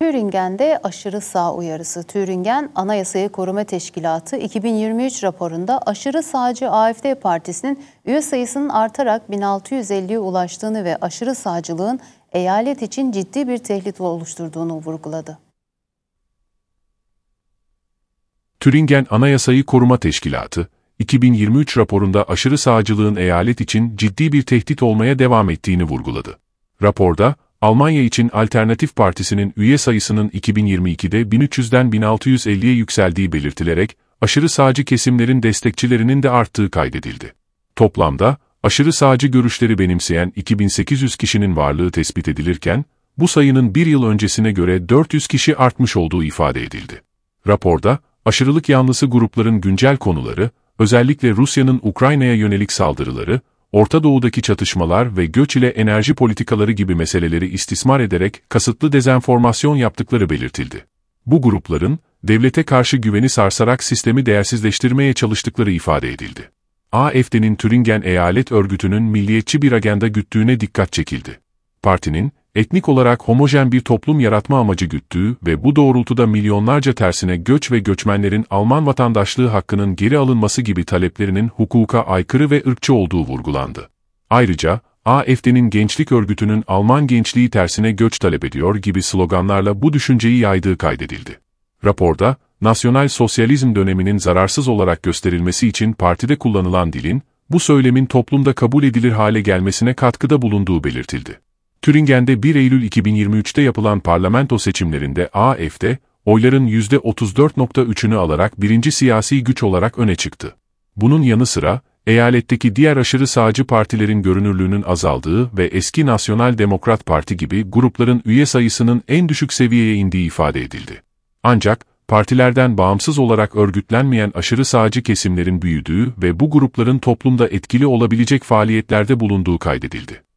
Thüringen'de aşırı sağ uyarısı. Thüringen Anayasayı Koruma Teşkilatı 2023 raporunda aşırı sağcı AFD Partisi'nin üye sayısının artarak 1650'ye ulaştığını ve aşırı sağcılığın eyalet için ciddi bir tehdit oluşturduğunu vurguladı. Thüringen Anayasayı Koruma Teşkilatı, 2023 raporunda aşırı sağcılığın eyalet için ciddi bir tehdit olmaya devam ettiğini vurguladı. Raporda, Almanya için Alternatif Partisi'nin üye sayısının 2022'de 1300'den 1650'ye yükseldiği belirtilerek, aşırı sağcı kesimlerin destekçilerinin de arttığı kaydedildi. Toplamda, aşırı sağcı görüşleri benimseyen 2800 kişinin varlığı tespit edilirken, bu sayının bir yıl öncesine göre 400 kişi artmış olduğu ifade edildi. Raporda, aşırılık yanlısı grupların güncel konuları, özellikle Rusya'nın Ukrayna'ya yönelik saldırıları, Orta Doğu'daki çatışmalar ve göç ile enerji politikaları gibi meseleleri istismar ederek kasıtlı dezenformasyon yaptıkları belirtildi. Bu grupların, devlete karşı güveni sarsarak sistemi değersizleştirmeye çalıştıkları ifade edildi. AFD'nin Türingen Eyalet Örgütü'nün milliyetçi bir agenda güttüğüne dikkat çekildi. Partinin, etnik olarak homojen bir toplum yaratma amacı güttüğü ve bu doğrultuda milyonlarca tersine göç ve göçmenlerin Alman vatandaşlığı hakkının geri alınması gibi taleplerinin hukuka aykırı ve ırkçı olduğu vurgulandı. Ayrıca, AFD'nin gençlik örgütünün Alman gençliği tersine göç talep ediyor gibi sloganlarla bu düşünceyi yaydığı kaydedildi. Raporda, nasyonal sosyalizm döneminin zararsız olarak gösterilmesi için partide kullanılan dilin, bu söylemin toplumda kabul edilir hale gelmesine katkıda bulunduğu belirtildi. Türingen'de 1 Eylül 2023'te yapılan parlamento seçimlerinde AFD, oyların %34.3'ünü alarak birinci siyasi güç olarak öne çıktı. Bunun yanı sıra, eyaletteki diğer aşırı sağcı partilerin görünürlüğünün azaldığı ve eski Nasyonal Demokrat Parti gibi grupların üye sayısının en düşük seviyeye indiği ifade edildi. Ancak, partilerden bağımsız olarak örgütlenmeyen aşırı sağcı kesimlerin büyüdüğü ve bu grupların toplumda etkili olabilecek faaliyetlerde bulunduğu kaydedildi.